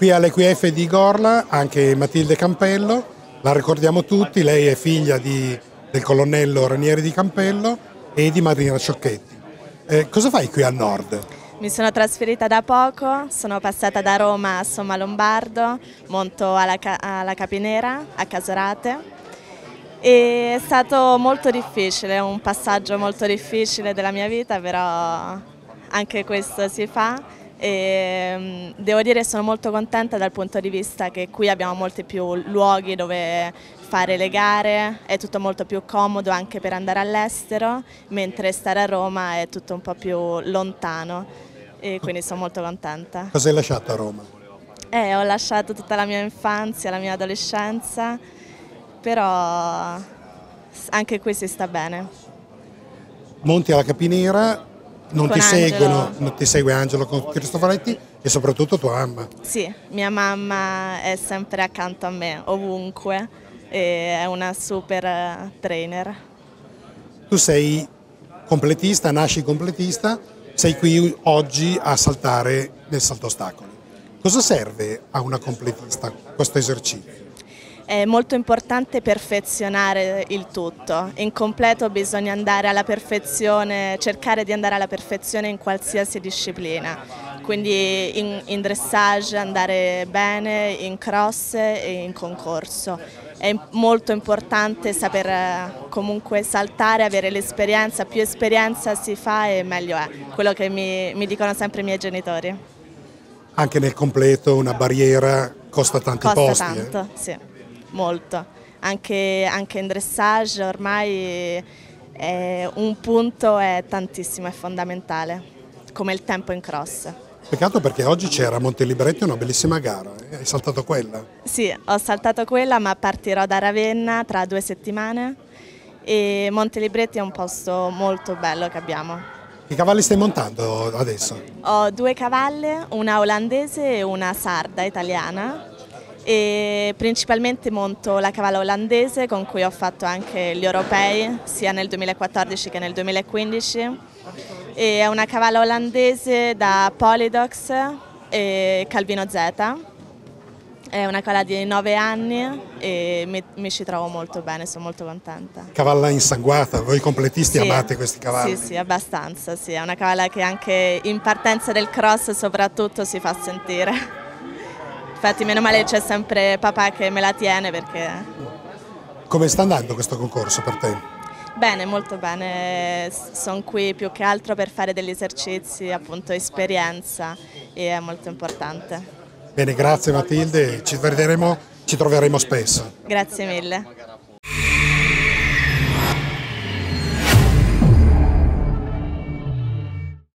Qui all'EQF di Gorla anche Matilde Campello, la ricordiamo tutti, lei è figlia di, del colonnello Ranieri di Campello e di Marina Ciocchetti. Eh, cosa fai qui al nord? Mi sono trasferita da poco, sono passata da Roma a Somma Lombardo, monto alla, alla Capinera, a Casorate. E è stato molto difficile, un passaggio molto difficile della mia vita, però anche questo si fa e mm, devo dire che sono molto contenta dal punto di vista che qui abbiamo molti più luoghi dove fare le gare, è tutto molto più comodo anche per andare all'estero, mentre stare a Roma è tutto un po' più lontano e quindi sono molto contenta. Cosa hai lasciato a Roma? Eh, ho lasciato tutta la mia infanzia, la mia adolescenza, però anche qui si sta bene. Monti alla Capinera, non ti Angelo. seguono, non ti segue Angelo con Cristoforetti e soprattutto tua mamma. Sì, mia mamma è sempre accanto a me, ovunque, e è una super eh, trainer. Tu sei completista, nasci completista, sei qui oggi a saltare nel salto ostacoli. Cosa serve a una completista questo esercizio? è molto importante perfezionare il tutto, in completo bisogna andare alla perfezione, cercare di andare alla perfezione in qualsiasi disciplina, quindi in, in dressage andare bene, in cross e in concorso è molto importante saper comunque saltare, avere l'esperienza, più esperienza si fa e meglio è, quello che mi, mi, dicono sempre i miei genitori. Anche nel completo una barriera costa tanti costa posti. Costa eh. tanto, eh? sì molto, anche, anche in dressage ormai è, eh, un punto è tantissimo, è fondamentale, come il tempo in cross. Peccato perché oggi c'era a Montelibretti una bellissima gara, hai saltato quella? Sì, ho saltato quella ma partirò da Ravenna tra due settimane e Montelibretti è un posto molto bello che abbiamo. Che cavalli stai montando adesso? Ho due cavalle, una olandese e una sarda italiana e principalmente monto la cavalla olandese con cui ho fatto anche gli europei sia nel 2014 che nel 2015 e è una cavalla olandese da Polidox e Calvino Z è una cavalla di 9 anni e mi, mi, ci trovo molto bene, sono molto contenta. Cavalla insanguata, voi completisti sì, amate questi cavalli? Sì, sì, abbastanza, sì. è una cavalla che anche in partenza del cross soprattutto si fa sentire. Infatti meno male c'è sempre papà che me la tiene perché... Come sta andando questo concorso per te? Bene, molto bene. Sono qui più che altro per fare degli esercizi, appunto esperienza e è molto importante. Bene, grazie Matilde, ci vedremo, ci troveremo spesso. Grazie mille.